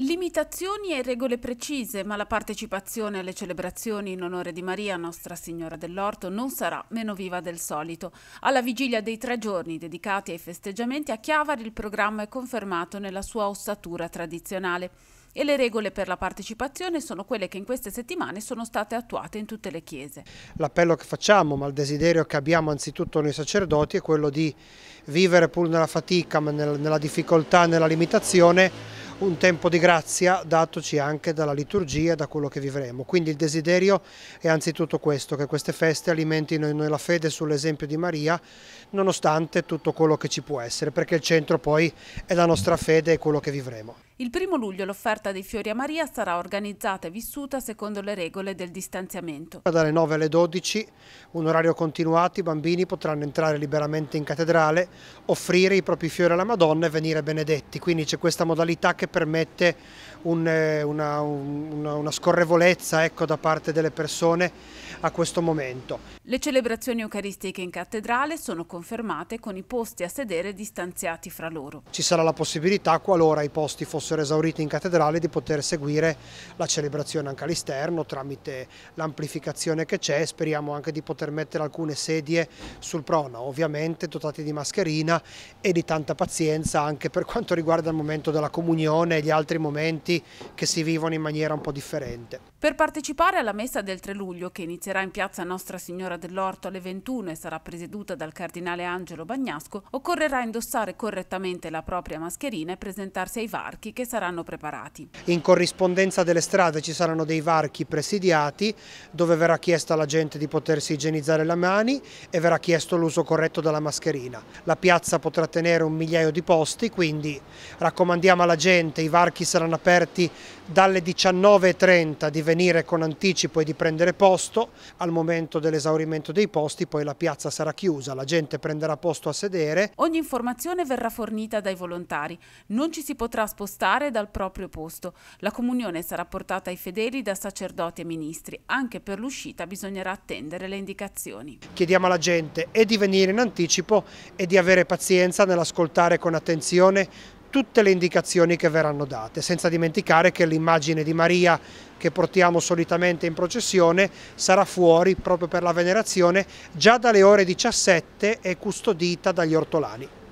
Limitazioni e regole precise, ma la partecipazione alle celebrazioni in onore di Maria, Nostra Signora dell'Orto, non sarà meno viva del solito. Alla vigilia dei tre giorni dedicati ai festeggiamenti a Chiavari il programma è confermato nella sua ossatura tradizionale e le regole per la partecipazione sono quelle che in queste settimane sono state attuate in tutte le chiese. L'appello che facciamo, ma il desiderio che abbiamo anzitutto noi sacerdoti è quello di vivere pur nella fatica, ma nella difficoltà, nella limitazione un tempo di grazia datoci anche dalla liturgia e da quello che vivremo. Quindi il desiderio è anzitutto questo, che queste feste alimentino in noi la fede sull'esempio di Maria, nonostante tutto quello che ci può essere, perché il centro poi è la nostra fede e quello che vivremo. Il primo luglio l'offerta dei fiori a Maria sarà organizzata e vissuta secondo le regole del distanziamento. Dalle 9 alle 12, un orario continuato, i bambini potranno entrare liberamente in cattedrale, offrire i propri fiori alla Madonna e venire benedetti. Quindi c'è questa modalità che che permette un, eh, una, una, una, scorrevolezza ecco, da parte delle persone a questo momento. Le celebrazioni eucaristiche in cattedrale sono confermate con i posti a sedere distanziati fra loro. Ci sarà la possibilità, qualora i posti fossero esauriti in cattedrale, di poter seguire la celebrazione anche all'esterno tramite l'amplificazione che c'è. Speriamo anche di poter mettere alcune sedie sul prona, ovviamente dotate di mascherina e di tanta pazienza anche per quanto riguarda il momento della comunione riunione e gli altri momenti che si vivono in maniera un po' differente. Per partecipare alla messa del 3 luglio, che inizierà in piazza Nostra Signora dell'Orto alle 21 e sarà presieduta dal cardinale Angelo Bagnasco, occorrerà indossare correttamente la propria mascherina e presentarsi ai varchi che saranno preparati. In corrispondenza delle strade ci saranno dei varchi presidiati dove verrà chiesta alla gente di potersi igienizzare le mani e verrà chiesto l'uso corretto della mascherina. La piazza potrà tenere un migliaio di posti, quindi raccomandiamo alla gente gente, i varchi saranno aperti dalle 19.30 di venire con anticipo e di prendere posto, al momento dell'esaurimento dei posti poi la piazza sarà chiusa, la gente prenderà posto a sedere. Ogni informazione verrà fornita dai volontari, non ci si potrà spostare dal proprio posto, la comunione sarà portata ai fedeli da sacerdoti e ministri, anche per l'uscita bisognerà attendere le indicazioni. Chiediamo alla gente e di venire in anticipo e di avere pazienza nell'ascoltare con attenzione tutte le indicazioni che verranno date, senza dimenticare che l'immagine di Maria che portiamo solitamente in processione sarà fuori proprio per la venerazione già dalle ore 17 e custodita dagli ortolani.